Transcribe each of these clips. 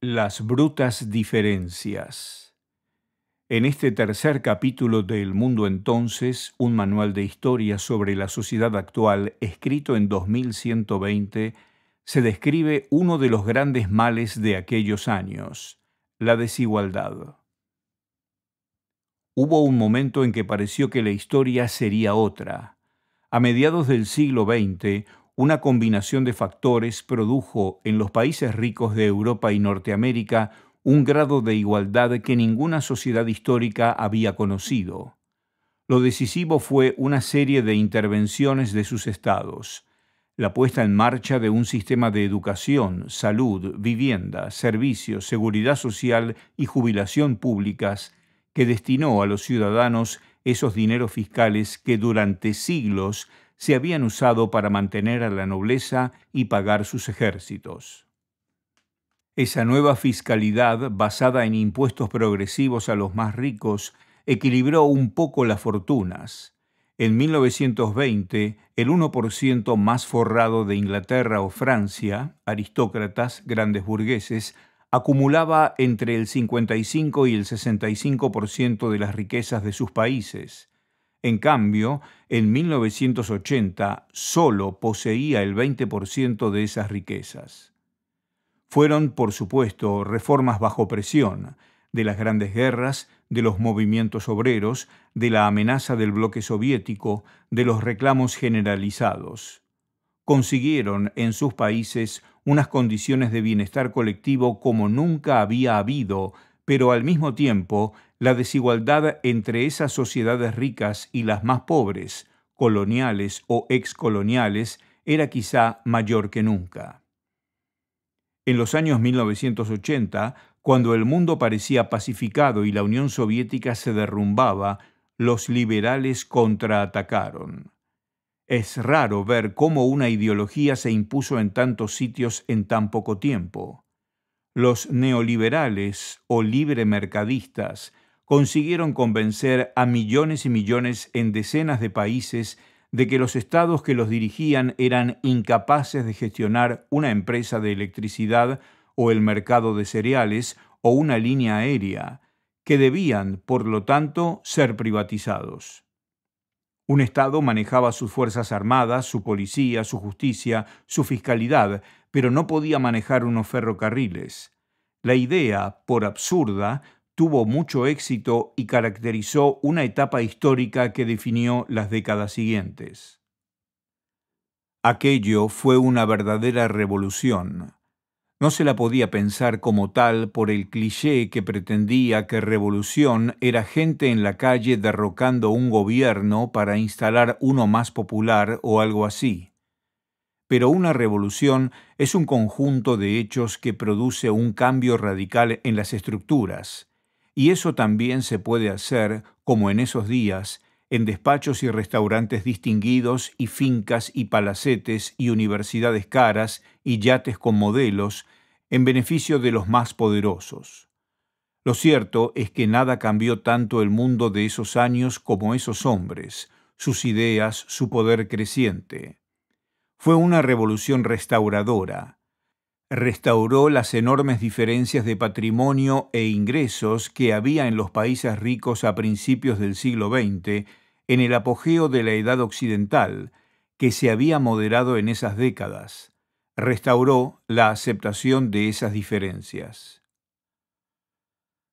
Las brutas diferencias. En este tercer capítulo de El Mundo Entonces, un manual de historia sobre la sociedad actual, escrito en 2120, se describe uno de los grandes males de aquellos años, la desigualdad. Hubo un momento en que pareció que la historia sería otra. A mediados del siglo XX una combinación de factores produjo en los países ricos de Europa y Norteamérica un grado de igualdad que ninguna sociedad histórica había conocido. Lo decisivo fue una serie de intervenciones de sus estados, la puesta en marcha de un sistema de educación, salud, vivienda, servicios, seguridad social y jubilación públicas que destinó a los ciudadanos esos dineros fiscales que durante siglos se habían usado para mantener a la nobleza y pagar sus ejércitos. Esa nueva fiscalidad, basada en impuestos progresivos a los más ricos, equilibró un poco las fortunas. En 1920, el 1% más forrado de Inglaterra o Francia, aristócratas, grandes burgueses, acumulaba entre el 55 y el 65% de las riquezas de sus países. En cambio, en 1980 solo poseía el 20% de esas riquezas. Fueron, por supuesto, reformas bajo presión, de las grandes guerras, de los movimientos obreros, de la amenaza del bloque soviético, de los reclamos generalizados. Consiguieron en sus países unas condiciones de bienestar colectivo como nunca había habido, pero al mismo tiempo la desigualdad entre esas sociedades ricas y las más pobres, coloniales o excoloniales, era quizá mayor que nunca. En los años 1980, cuando el mundo parecía pacificado y la Unión Soviética se derrumbaba, los liberales contraatacaron. Es raro ver cómo una ideología se impuso en tantos sitios en tan poco tiempo. Los neoliberales o libre mercadistas consiguieron convencer a millones y millones en decenas de países de que los estados que los dirigían eran incapaces de gestionar una empresa de electricidad o el mercado de cereales o una línea aérea, que debían, por lo tanto, ser privatizados. Un Estado manejaba sus fuerzas armadas, su policía, su justicia, su fiscalidad, pero no podía manejar unos ferrocarriles. La idea, por absurda, tuvo mucho éxito y caracterizó una etapa histórica que definió las décadas siguientes. Aquello fue una verdadera revolución. No se la podía pensar como tal por el cliché que pretendía que revolución era gente en la calle derrocando un gobierno para instalar uno más popular o algo así. Pero una revolución es un conjunto de hechos que produce un cambio radical en las estructuras, y eso también se puede hacer, como en esos días, en despachos y restaurantes distinguidos y fincas y palacetes y universidades caras y yates con modelos, en beneficio de los más poderosos. Lo cierto es que nada cambió tanto el mundo de esos años como esos hombres, sus ideas, su poder creciente. Fue una revolución restauradora, restauró las enormes diferencias de patrimonio e ingresos que había en los países ricos a principios del siglo XX, en el apogeo de la Edad Occidental, que se había moderado en esas décadas. Restauró la aceptación de esas diferencias.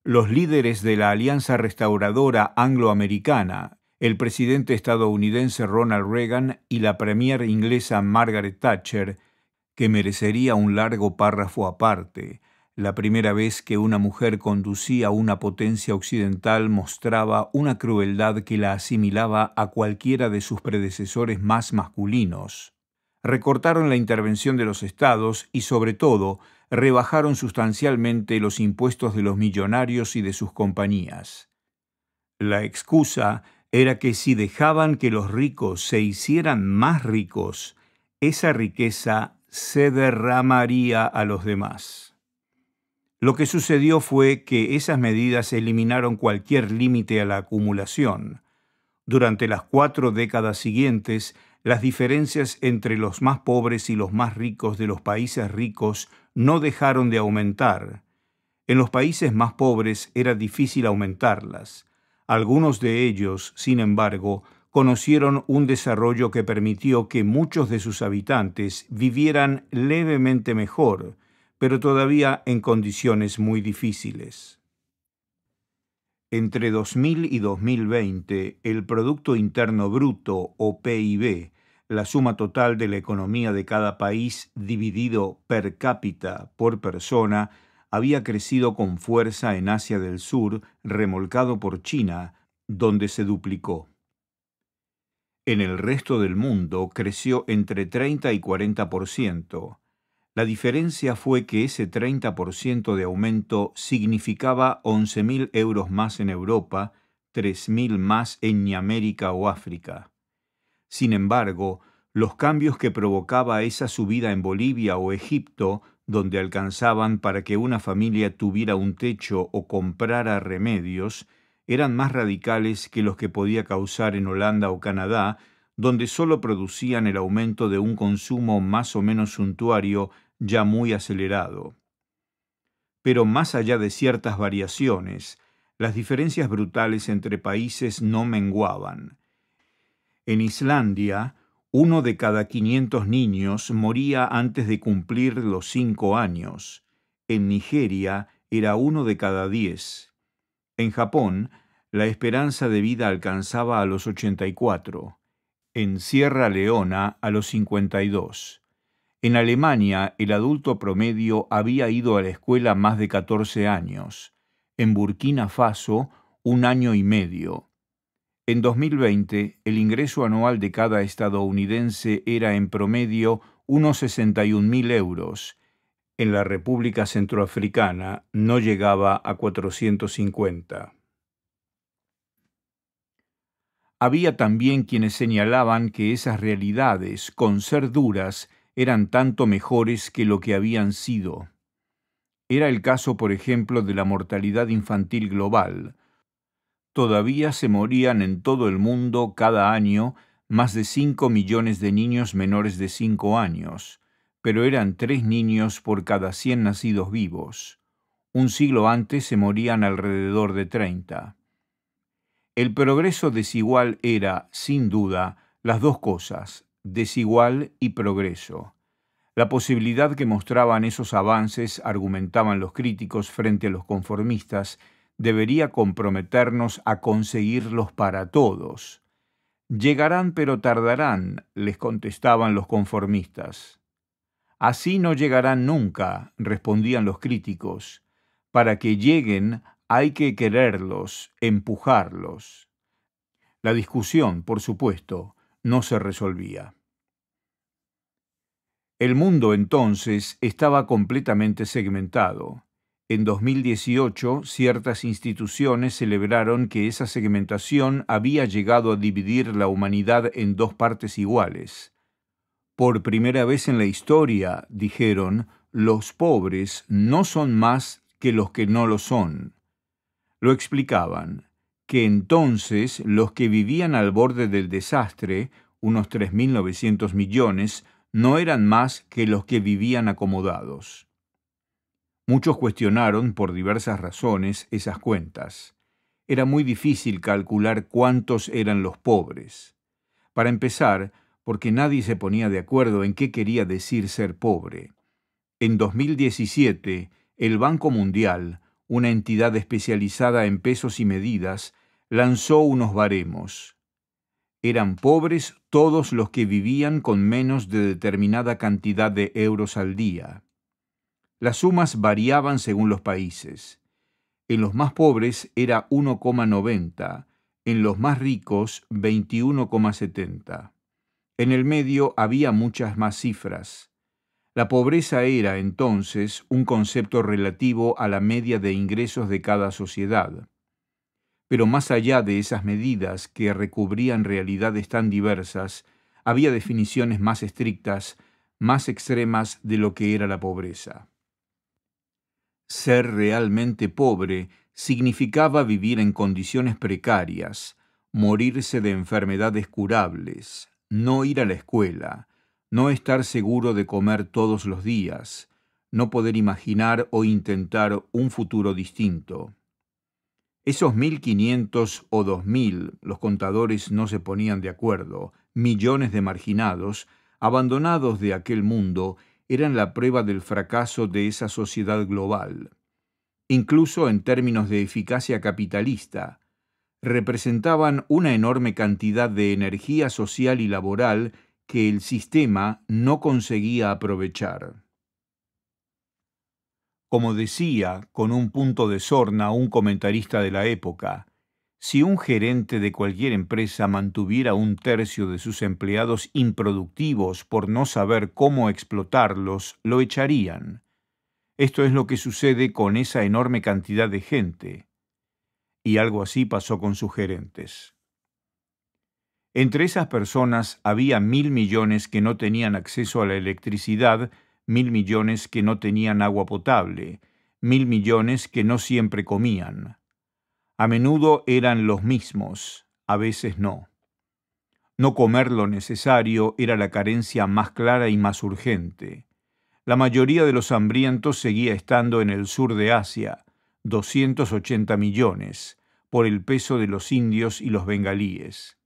Los líderes de la Alianza Restauradora Angloamericana, el presidente estadounidense Ronald Reagan y la premier inglesa Margaret Thatcher, que merecería un largo párrafo aparte, la primera vez que una mujer conducía una potencia occidental mostraba una crueldad que la asimilaba a cualquiera de sus predecesores más masculinos. Recortaron la intervención de los estados y, sobre todo, rebajaron sustancialmente los impuestos de los millonarios y de sus compañías. La excusa era que si dejaban que los ricos se hicieran más ricos, esa riqueza se derramaría a los demás. Lo que sucedió fue que esas medidas eliminaron cualquier límite a la acumulación. Durante las cuatro décadas siguientes, las diferencias entre los más pobres y los más ricos de los países ricos no dejaron de aumentar. En los países más pobres era difícil aumentarlas. Algunos de ellos, sin embargo, conocieron un desarrollo que permitió que muchos de sus habitantes vivieran levemente mejor, pero todavía en condiciones muy difíciles. Entre 2000 y 2020, el Producto Interno Bruto, o PIB, la suma total de la economía de cada país dividido per cápita por persona, había crecido con fuerza en Asia del Sur, remolcado por China, donde se duplicó. En el resto del mundo creció entre 30 y 40%. La diferencia fue que ese 30% de aumento significaba 11.000 euros más en Europa, 3.000 más en América o África. Sin embargo, los cambios que provocaba esa subida en Bolivia o Egipto, donde alcanzaban para que una familia tuviera un techo o comprara remedios, eran más radicales que los que podía causar en Holanda o Canadá, donde solo producían el aumento de un consumo más o menos suntuario ya muy acelerado. Pero más allá de ciertas variaciones, las diferencias brutales entre países no menguaban. En Islandia, uno de cada 500 niños moría antes de cumplir los cinco años. En Nigeria era uno de cada diez. En Japón, la esperanza de vida alcanzaba a los 84, en Sierra Leona a los 52. En Alemania, el adulto promedio había ido a la escuela más de 14 años, en Burkina Faso, un año y medio. En 2020, el ingreso anual de cada estadounidense era en promedio unos 61.000 euros, en la República Centroafricana no llegaba a 450. Había también quienes señalaban que esas realidades, con ser duras, eran tanto mejores que lo que habían sido. Era el caso, por ejemplo, de la mortalidad infantil global. Todavía se morían en todo el mundo cada año más de 5 millones de niños menores de 5 años, pero eran tres niños por cada cien nacidos vivos. Un siglo antes se morían alrededor de treinta. El progreso desigual era, sin duda, las dos cosas, desigual y progreso. La posibilidad que mostraban esos avances, argumentaban los críticos frente a los conformistas, debería comprometernos a conseguirlos para todos. Llegarán pero tardarán, les contestaban los conformistas. Así no llegarán nunca, respondían los críticos. Para que lleguen hay que quererlos, empujarlos. La discusión, por supuesto, no se resolvía. El mundo entonces estaba completamente segmentado. En 2018 ciertas instituciones celebraron que esa segmentación había llegado a dividir la humanidad en dos partes iguales, por primera vez en la historia, dijeron, los pobres no son más que los que no lo son. Lo explicaban, que entonces los que vivían al borde del desastre, unos 3.900 millones, no eran más que los que vivían acomodados. Muchos cuestionaron por diversas razones esas cuentas. Era muy difícil calcular cuántos eran los pobres. Para empezar, porque nadie se ponía de acuerdo en qué quería decir ser pobre. En 2017, el Banco Mundial, una entidad especializada en pesos y medidas, lanzó unos baremos. Eran pobres todos los que vivían con menos de determinada cantidad de euros al día. Las sumas variaban según los países. En los más pobres era 1,90, en los más ricos 21,70. En el medio había muchas más cifras. La pobreza era, entonces, un concepto relativo a la media de ingresos de cada sociedad. Pero más allá de esas medidas que recubrían realidades tan diversas, había definiciones más estrictas, más extremas de lo que era la pobreza. Ser realmente pobre significaba vivir en condiciones precarias, morirse de enfermedades curables, no ir a la escuela, no estar seguro de comer todos los días, no poder imaginar o intentar un futuro distinto. Esos 1.500 o 2.000, los contadores no se ponían de acuerdo, millones de marginados, abandonados de aquel mundo, eran la prueba del fracaso de esa sociedad global. Incluso en términos de eficacia capitalista, representaban una enorme cantidad de energía social y laboral que el sistema no conseguía aprovechar. Como decía, con un punto de sorna, un comentarista de la época, si un gerente de cualquier empresa mantuviera un tercio de sus empleados improductivos por no saber cómo explotarlos, lo echarían. Esto es lo que sucede con esa enorme cantidad de gente y algo así pasó con sus gerentes. Entre esas personas había mil millones que no tenían acceso a la electricidad, mil millones que no tenían agua potable, mil millones que no siempre comían. A menudo eran los mismos, a veces no. No comer lo necesario era la carencia más clara y más urgente. La mayoría de los hambrientos seguía estando en el sur de Asia, 280 millones por el peso de los indios y los bengalíes.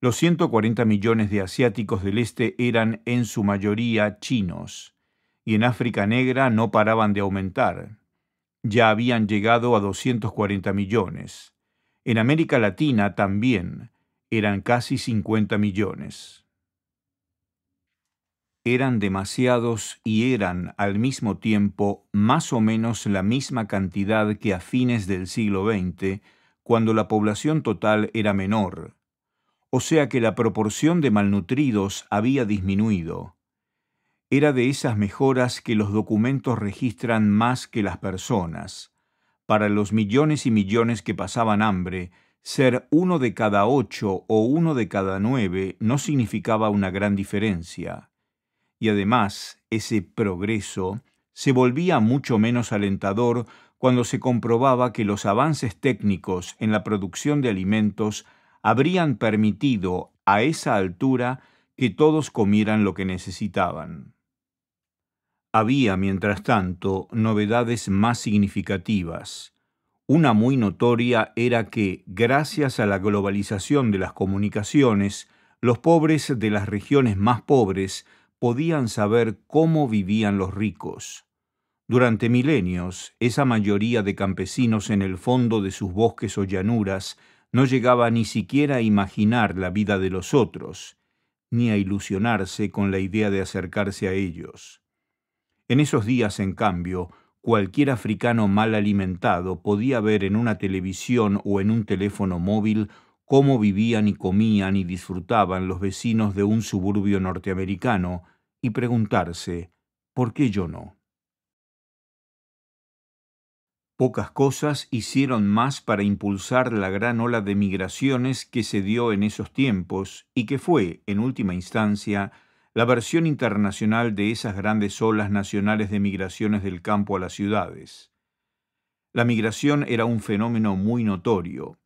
Los 140 millones de asiáticos del este eran en su mayoría chinos, y en África Negra no paraban de aumentar. Ya habían llegado a 240 millones. En América Latina también eran casi 50 millones eran demasiados y eran al mismo tiempo más o menos la misma cantidad que a fines del siglo XX, cuando la población total era menor. O sea que la proporción de malnutridos había disminuido. Era de esas mejoras que los documentos registran más que las personas. Para los millones y millones que pasaban hambre, ser uno de cada ocho o uno de cada nueve no significaba una gran diferencia y además ese progreso se volvía mucho menos alentador cuando se comprobaba que los avances técnicos en la producción de alimentos habrían permitido a esa altura que todos comieran lo que necesitaban. Había, mientras tanto, novedades más significativas. Una muy notoria era que, gracias a la globalización de las comunicaciones, los pobres de las regiones más pobres podían saber cómo vivían los ricos. Durante milenios, esa mayoría de campesinos en el fondo de sus bosques o llanuras no llegaba ni siquiera a imaginar la vida de los otros, ni a ilusionarse con la idea de acercarse a ellos. En esos días, en cambio, cualquier africano mal alimentado podía ver en una televisión o en un teléfono móvil cómo vivían y comían y disfrutaban los vecinos de un suburbio norteamericano y preguntarse, ¿por qué yo no? Pocas cosas hicieron más para impulsar la gran ola de migraciones que se dio en esos tiempos y que fue, en última instancia, la versión internacional de esas grandes olas nacionales de migraciones del campo a las ciudades. La migración era un fenómeno muy notorio,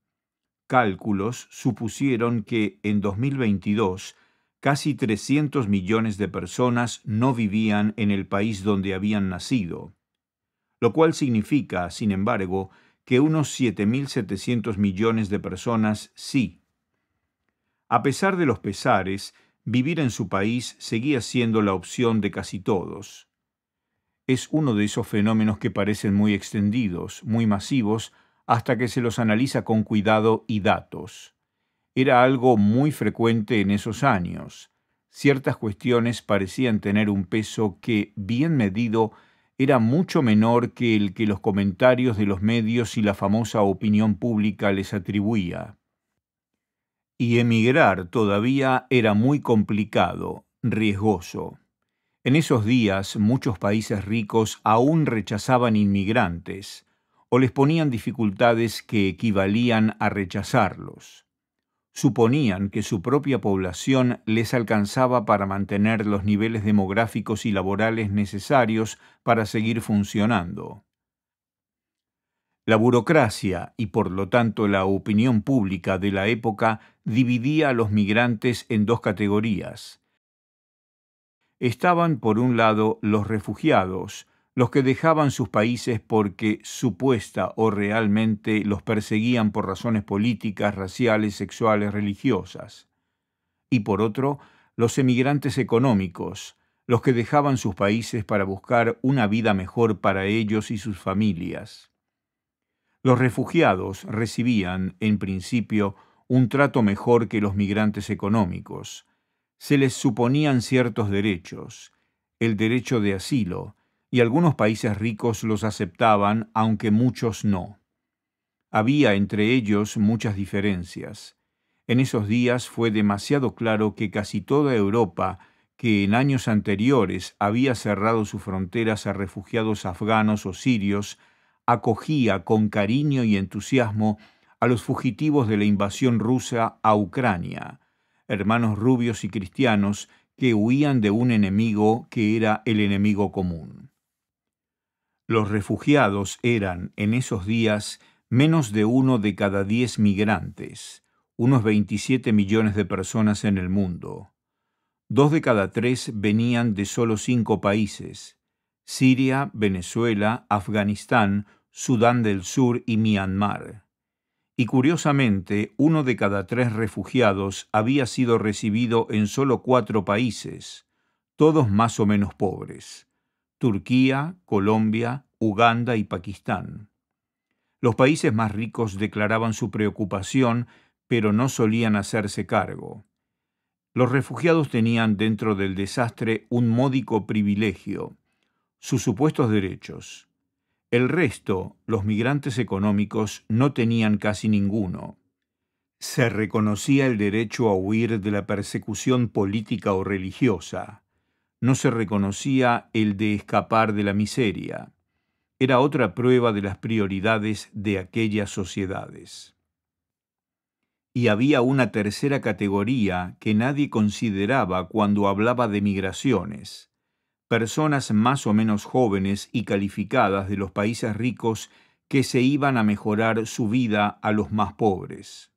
cálculos supusieron que en 2022 casi 300 millones de personas no vivían en el país donde habían nacido, lo cual significa, sin embargo, que unos 7.700 millones de personas sí. A pesar de los pesares, vivir en su país seguía siendo la opción de casi todos. Es uno de esos fenómenos que parecen muy extendidos, muy masivos, hasta que se los analiza con cuidado y datos. Era algo muy frecuente en esos años. Ciertas cuestiones parecían tener un peso que, bien medido, era mucho menor que el que los comentarios de los medios y la famosa opinión pública les atribuía. Y emigrar todavía era muy complicado, riesgoso. En esos días muchos países ricos aún rechazaban inmigrantes, o les ponían dificultades que equivalían a rechazarlos. Suponían que su propia población les alcanzaba para mantener los niveles demográficos y laborales necesarios para seguir funcionando. La burocracia y por lo tanto la opinión pública de la época dividía a los migrantes en dos categorías. Estaban por un lado los refugiados, los que dejaban sus países porque supuesta o realmente los perseguían por razones políticas, raciales, sexuales, religiosas. Y por otro, los emigrantes económicos, los que dejaban sus países para buscar una vida mejor para ellos y sus familias. Los refugiados recibían, en principio, un trato mejor que los migrantes económicos. Se les suponían ciertos derechos, el derecho de asilo, y algunos países ricos los aceptaban, aunque muchos no. Había entre ellos muchas diferencias. En esos días fue demasiado claro que casi toda Europa, que en años anteriores había cerrado sus fronteras a refugiados afganos o sirios, acogía con cariño y entusiasmo a los fugitivos de la invasión rusa a Ucrania, hermanos rubios y cristianos que huían de un enemigo que era el enemigo común. Los refugiados eran, en esos días, menos de uno de cada diez migrantes, unos 27 millones de personas en el mundo. Dos de cada tres venían de solo cinco países, Siria, Venezuela, Afganistán, Sudán del Sur y Myanmar. Y curiosamente, uno de cada tres refugiados había sido recibido en solo cuatro países, todos más o menos pobres. Turquía, Colombia, Uganda y Pakistán. Los países más ricos declaraban su preocupación, pero no solían hacerse cargo. Los refugiados tenían dentro del desastre un módico privilegio, sus supuestos derechos. El resto, los migrantes económicos, no tenían casi ninguno. Se reconocía el derecho a huir de la persecución política o religiosa no se reconocía el de escapar de la miseria. Era otra prueba de las prioridades de aquellas sociedades. Y había una tercera categoría que nadie consideraba cuando hablaba de migraciones, personas más o menos jóvenes y calificadas de los países ricos que se iban a mejorar su vida a los más pobres.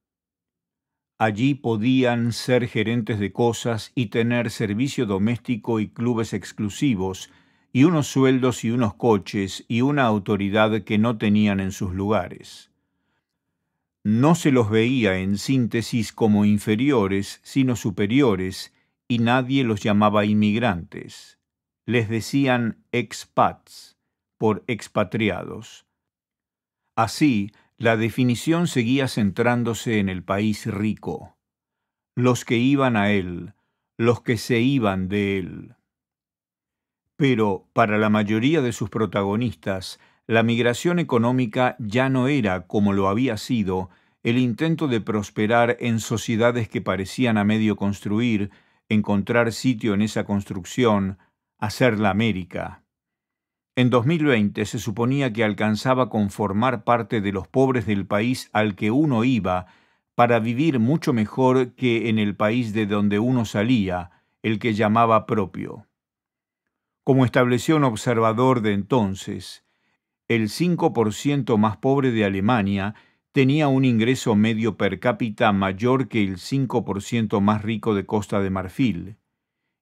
Allí podían ser gerentes de cosas y tener servicio doméstico y clubes exclusivos, y unos sueldos y unos coches y una autoridad que no tenían en sus lugares. No se los veía en síntesis como inferiores, sino superiores, y nadie los llamaba inmigrantes. Les decían expats, por expatriados. Así, la definición seguía centrándose en el país rico, los que iban a él, los que se iban de él. Pero para la mayoría de sus protagonistas, la migración económica ya no era, como lo había sido, el intento de prosperar en sociedades que parecían a medio construir, encontrar sitio en esa construcción, hacer la América. En 2020 se suponía que alcanzaba con formar parte de los pobres del país al que uno iba para vivir mucho mejor que en el país de donde uno salía, el que llamaba propio. Como estableció un observador de entonces, el 5% más pobre de Alemania tenía un ingreso medio per cápita mayor que el 5% más rico de Costa de Marfil,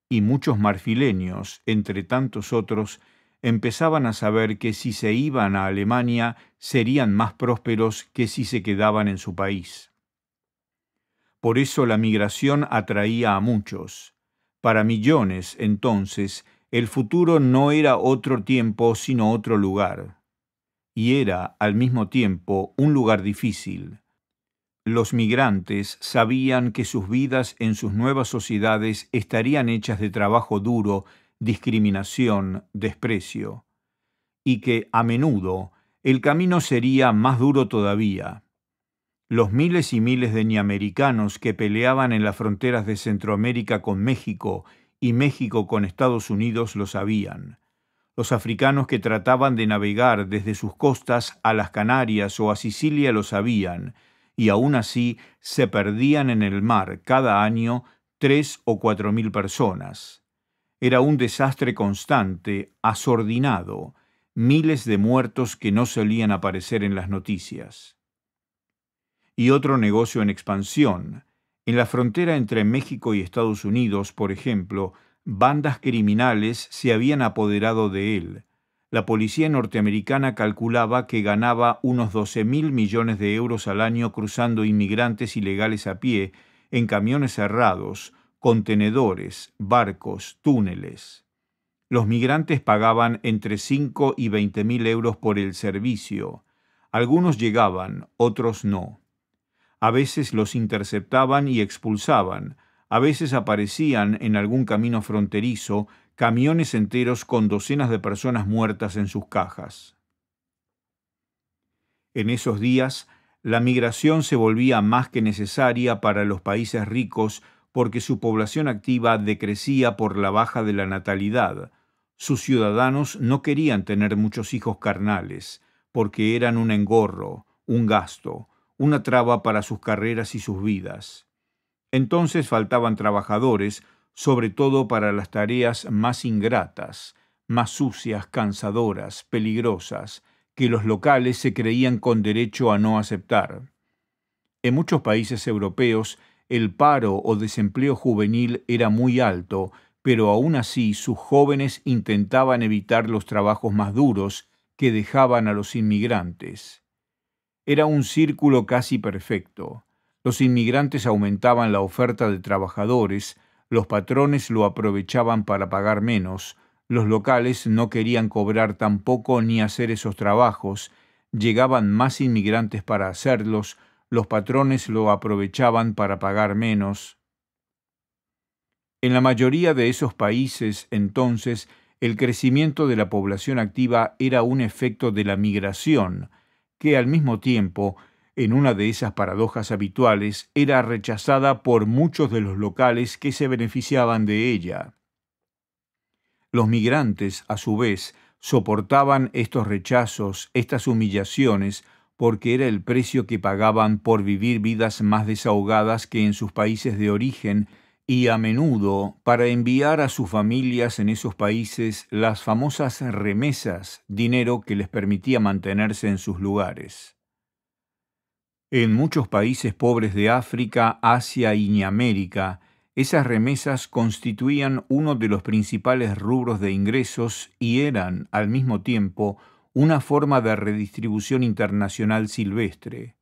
y muchos marfileños, entre tantos otros, empezaban a saber que si se iban a Alemania serían más prósperos que si se quedaban en su país. Por eso la migración atraía a muchos. Para millones, entonces, el futuro no era otro tiempo sino otro lugar. Y era, al mismo tiempo, un lugar difícil. Los migrantes sabían que sus vidas en sus nuevas sociedades estarían hechas de trabajo duro discriminación, desprecio, y que a menudo el camino sería más duro todavía. Los miles y miles de niamericanos que peleaban en las fronteras de Centroamérica con México y México con Estados Unidos lo sabían. Los africanos que trataban de navegar desde sus costas a las Canarias o a Sicilia lo sabían, y aún así se perdían en el mar cada año tres o cuatro mil personas. Era un desastre constante, asordinado, miles de muertos que no solían aparecer en las noticias. Y otro negocio en expansión. En la frontera entre México y Estados Unidos, por ejemplo, bandas criminales se habían apoderado de él. La policía norteamericana calculaba que ganaba unos doce mil millones de euros al año cruzando inmigrantes ilegales a pie, en camiones cerrados, contenedores, barcos, túneles. Los migrantes pagaban entre 5 y 20 mil euros por el servicio. Algunos llegaban, otros no. A veces los interceptaban y expulsaban, a veces aparecían en algún camino fronterizo camiones enteros con docenas de personas muertas en sus cajas. En esos días, la migración se volvía más que necesaria para los países ricos porque su población activa decrecía por la baja de la natalidad. Sus ciudadanos no querían tener muchos hijos carnales, porque eran un engorro, un gasto, una traba para sus carreras y sus vidas. Entonces faltaban trabajadores, sobre todo para las tareas más ingratas, más sucias, cansadoras, peligrosas, que los locales se creían con derecho a no aceptar. En muchos países europeos el paro o desempleo juvenil era muy alto, pero aún así sus jóvenes intentaban evitar los trabajos más duros que dejaban a los inmigrantes. Era un círculo casi perfecto. Los inmigrantes aumentaban la oferta de trabajadores, los patrones lo aprovechaban para pagar menos, los locales no querían cobrar tampoco ni hacer esos trabajos, llegaban más inmigrantes para hacerlos, los patrones lo aprovechaban para pagar menos. En la mayoría de esos países, entonces, el crecimiento de la población activa era un efecto de la migración, que al mismo tiempo, en una de esas paradojas habituales, era rechazada por muchos de los locales que se beneficiaban de ella. Los migrantes, a su vez, soportaban estos rechazos, estas humillaciones, porque era el precio que pagaban por vivir vidas más desahogadas que en sus países de origen y a menudo para enviar a sus familias en esos países las famosas remesas, dinero que les permitía mantenerse en sus lugares. En muchos países pobres de África, Asia y América, esas remesas constituían uno de los principales rubros de ingresos y eran, al mismo tiempo, una forma de redistribución internacional silvestre.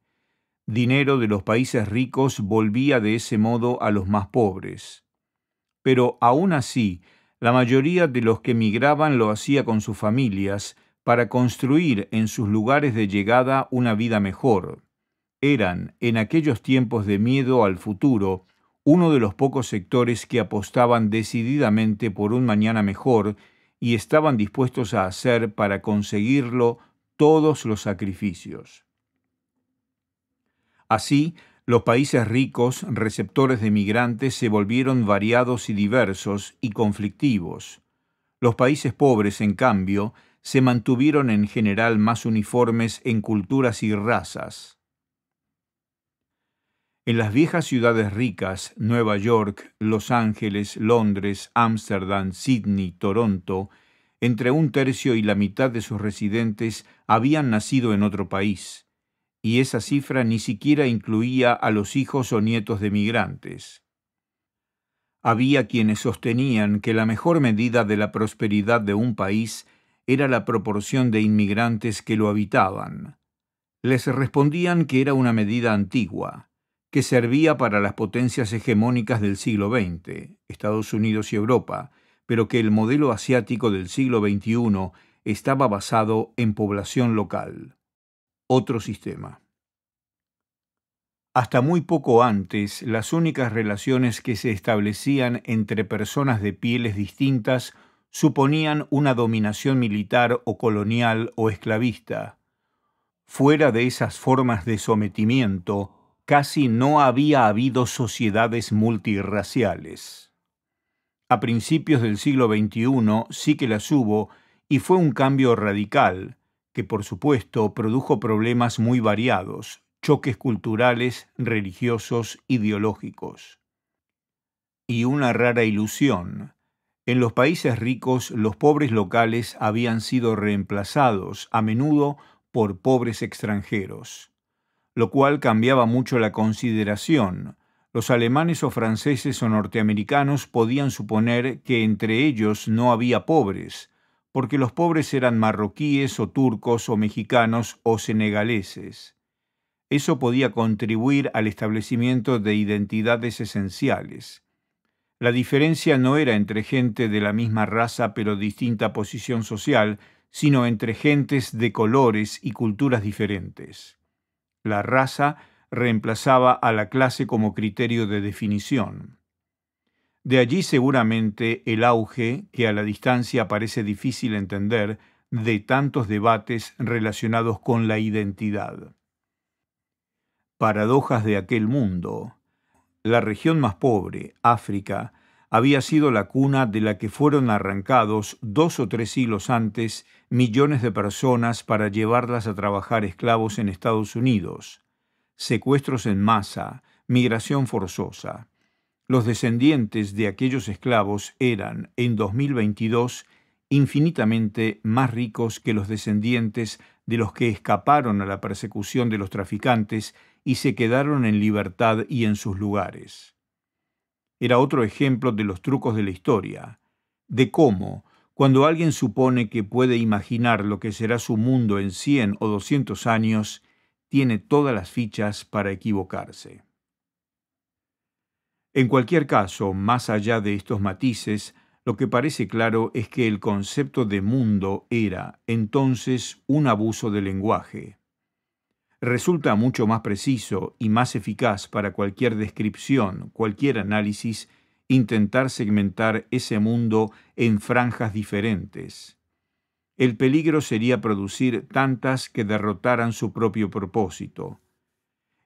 Dinero de los países ricos volvía de ese modo a los más pobres. Pero aún así, la mayoría de los que migraban lo hacía con sus familias para construir en sus lugares de llegada una vida mejor. Eran, en aquellos tiempos de miedo al futuro, uno de los pocos sectores que apostaban decididamente por un mañana mejor y estaban dispuestos a hacer para conseguirlo todos los sacrificios. Así, los países ricos, receptores de migrantes, se volvieron variados y diversos y conflictivos. Los países pobres, en cambio, se mantuvieron en general más uniformes en culturas y razas. En las viejas ciudades ricas, Nueva York, Los Ángeles, Londres, Ámsterdam, Sydney, Toronto, entre un tercio y la mitad de sus residentes habían nacido en otro país, y esa cifra ni siquiera incluía a los hijos o nietos de migrantes. Había quienes sostenían que la mejor medida de la prosperidad de un país era la proporción de inmigrantes que lo habitaban. Les respondían que era una medida antigua, que servía para las potencias hegemónicas del siglo XX, Estados Unidos y Europa, pero que el modelo asiático del siglo XXI estaba basado en población local. Otro sistema. Hasta muy poco antes, las únicas relaciones que se establecían entre personas de pieles distintas suponían una dominación militar o colonial o esclavista. Fuera de esas formas de sometimiento, casi no había habido sociedades multirraciales. A principios del siglo XXI sí que las hubo y fue un cambio radical, que por supuesto produjo problemas muy variados, choques culturales, religiosos, ideológicos. Y una rara ilusión. En los países ricos los pobres locales habían sido reemplazados, a menudo, por pobres extranjeros lo cual cambiaba mucho la consideración. Los alemanes o franceses o norteamericanos podían suponer que entre ellos no había pobres, porque los pobres eran marroquíes o turcos o mexicanos o senegaleses. Eso podía contribuir al establecimiento de identidades esenciales. La diferencia no era entre gente de la misma raza pero distinta posición social, sino entre gentes de colores y culturas diferentes. La raza reemplazaba a la clase como criterio de definición. De allí seguramente el auge, que a la distancia parece difícil entender, de tantos debates relacionados con la identidad. Paradojas de aquel mundo. La región más pobre, África, había sido la cuna de la que fueron arrancados dos o tres siglos antes millones de personas para llevarlas a trabajar esclavos en Estados Unidos. Secuestros en masa, migración forzosa. Los descendientes de aquellos esclavos eran, en 2022, infinitamente más ricos que los descendientes de los que escaparon a la persecución de los traficantes y se quedaron en libertad y en sus lugares era otro ejemplo de los trucos de la historia, de cómo, cuando alguien supone que puede imaginar lo que será su mundo en 100 o 200 años, tiene todas las fichas para equivocarse. En cualquier caso, más allá de estos matices, lo que parece claro es que el concepto de mundo era, entonces, un abuso de lenguaje resulta mucho más preciso y más eficaz para cualquier descripción, cualquier análisis, intentar segmentar ese mundo en franjas diferentes. El peligro sería producir tantas que derrotaran su propio propósito.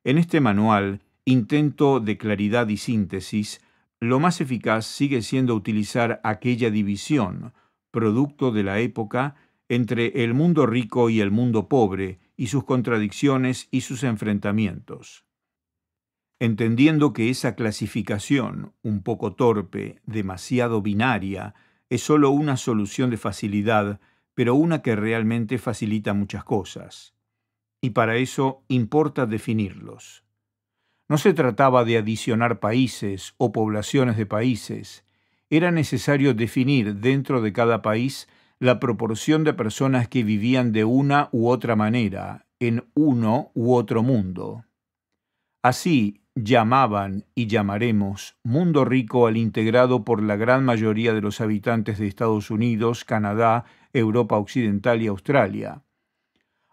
En este manual, intento de claridad y síntesis, lo más eficaz sigue siendo utilizar aquella división, producto de la época, entre el mundo rico y el mundo pobre, y sus contradicciones y sus enfrentamientos. Entendiendo que esa clasificación, un poco torpe, demasiado binaria, es sólo una solución de facilidad, pero una que realmente facilita muchas cosas. Y para eso importa definirlos. No se trataba de adicionar países o poblaciones de países, era necesario definir dentro de cada país la proporción de personas que vivían de una u otra manera, en uno u otro mundo. Así llamaban y llamaremos mundo rico al integrado por la gran mayoría de los habitantes de Estados Unidos, Canadá, Europa Occidental y Australia.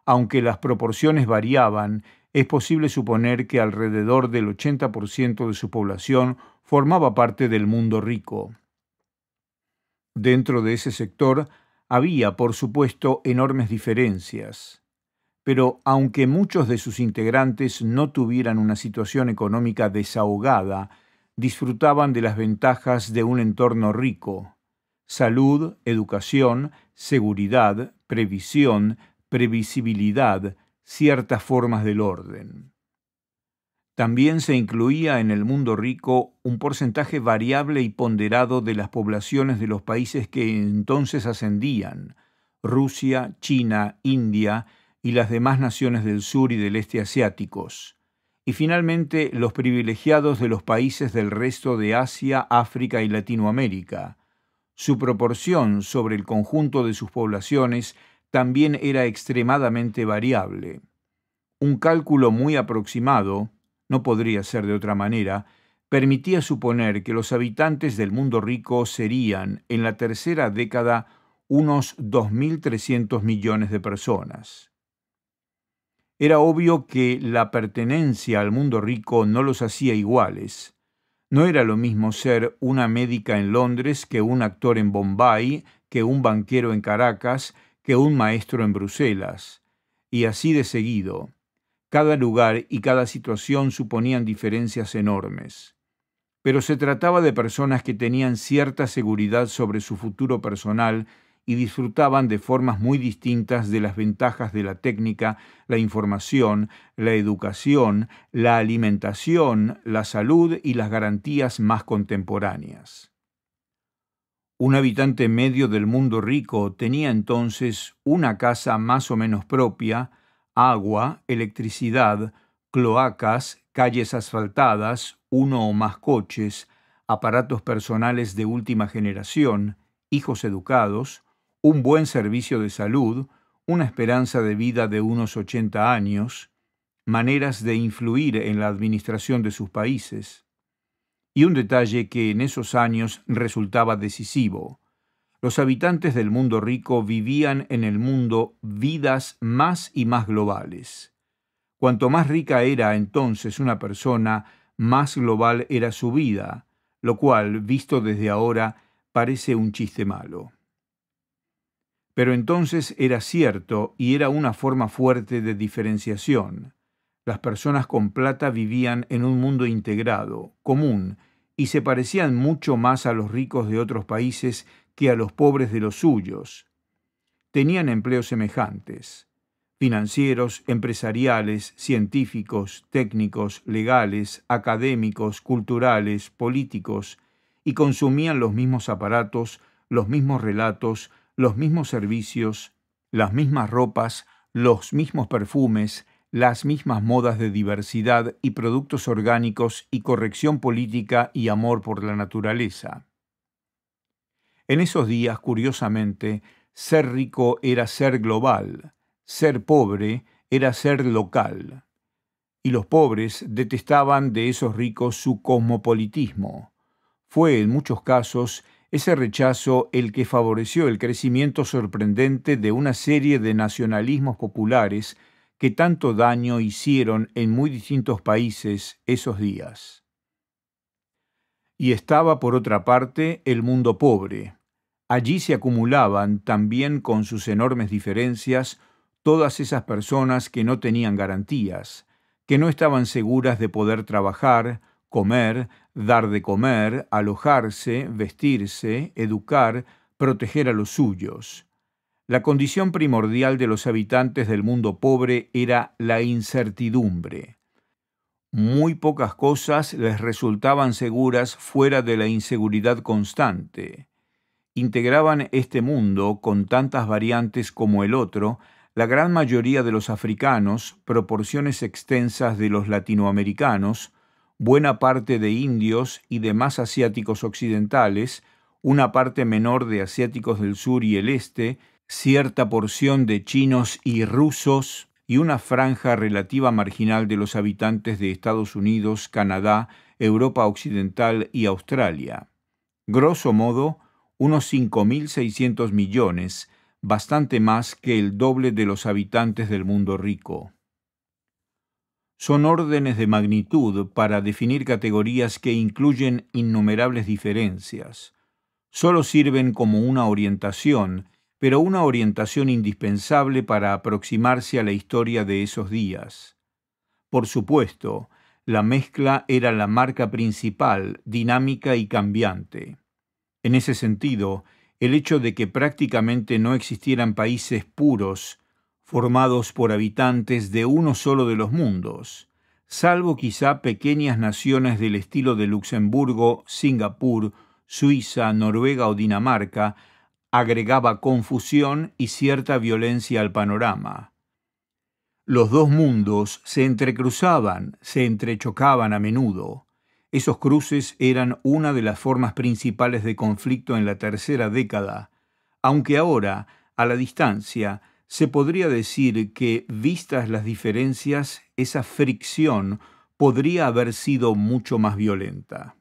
Aunque las proporciones variaban, es posible suponer que alrededor del 80% de su población formaba parte del mundo rico. Dentro de ese sector había, por supuesto, enormes diferencias, pero aunque muchos de sus integrantes no tuvieran una situación económica desahogada, disfrutaban de las ventajas de un entorno rico. Salud, educación, seguridad, previsión, previsibilidad, ciertas formas del orden. También se incluía en el mundo rico un porcentaje variable y ponderado de las poblaciones de los países que entonces ascendían, Rusia, China, India y las demás naciones del sur y del este asiáticos. Y finalmente los privilegiados de los países del resto de Asia, África y Latinoamérica. Su proporción sobre el conjunto de sus poblaciones también era extremadamente variable. Un cálculo muy aproximado, no podría ser de otra manera, permitía suponer que los habitantes del mundo rico serían, en la tercera década, unos 2.300 millones de personas. Era obvio que la pertenencia al mundo rico no los hacía iguales. No era lo mismo ser una médica en Londres que un actor en Bombay, que un banquero en Caracas, que un maestro en Bruselas. Y así de seguido. Cada lugar y cada situación suponían diferencias enormes. Pero se trataba de personas que tenían cierta seguridad sobre su futuro personal y disfrutaban de formas muy distintas de las ventajas de la técnica, la información, la educación, la alimentación, la salud y las garantías más contemporáneas. Un habitante medio del mundo rico tenía entonces una casa más o menos propia, agua, electricidad, cloacas, calles asfaltadas, uno o más coches, aparatos personales de última generación, hijos educados, un buen servicio de salud, una esperanza de vida de unos 80 años, maneras de influir en la administración de sus países. Y un detalle que en esos años resultaba decisivo, los habitantes del mundo rico vivían en el mundo vidas más y más globales. Cuanto más rica era entonces una persona, más global era su vida, lo cual, visto desde ahora, parece un chiste malo. Pero entonces era cierto y era una forma fuerte de diferenciación. Las personas con plata vivían en un mundo integrado, común, y se parecían mucho más a los ricos de otros países que a los pobres de los suyos. Tenían empleos semejantes, financieros, empresariales, científicos, técnicos, legales, académicos, culturales, políticos, y consumían los mismos aparatos, los mismos relatos, los mismos servicios, las mismas ropas, los mismos perfumes, las mismas modas de diversidad y productos orgánicos y corrección política y amor por la naturaleza. En esos días, curiosamente, ser rico era ser global, ser pobre era ser local. Y los pobres detestaban de esos ricos su cosmopolitismo. Fue, en muchos casos, ese rechazo el que favoreció el crecimiento sorprendente de una serie de nacionalismos populares que tanto daño hicieron en muy distintos países esos días y estaba por otra parte el mundo pobre. Allí se acumulaban, también con sus enormes diferencias, todas esas personas que no tenían garantías, que no estaban seguras de poder trabajar, comer, dar de comer, alojarse, vestirse, educar, proteger a los suyos. La condición primordial de los habitantes del mundo pobre era la incertidumbre muy pocas cosas les resultaban seguras fuera de la inseguridad constante. Integraban este mundo, con tantas variantes como el otro, la gran mayoría de los africanos, proporciones extensas de los latinoamericanos, buena parte de indios y demás asiáticos occidentales, una parte menor de asiáticos del sur y el este, cierta porción de chinos y rusos, y una franja relativa marginal de los habitantes de Estados Unidos, Canadá, Europa Occidental y Australia. Grosso modo, unos 5.600 millones, bastante más que el doble de los habitantes del mundo rico. Son órdenes de magnitud para definir categorías que incluyen innumerables diferencias. Solo sirven como una orientación pero una orientación indispensable para aproximarse a la historia de esos días. Por supuesto, la mezcla era la marca principal, dinámica y cambiante. En ese sentido, el hecho de que prácticamente no existieran países puros, formados por habitantes de uno solo de los mundos, salvo quizá pequeñas naciones del estilo de Luxemburgo, Singapur, Suiza, Noruega o Dinamarca, agregaba confusión y cierta violencia al panorama. Los dos mundos se entrecruzaban, se entrechocaban a menudo. Esos cruces eran una de las formas principales de conflicto en la tercera década, aunque ahora, a la distancia, se podría decir que, vistas las diferencias, esa fricción podría haber sido mucho más violenta.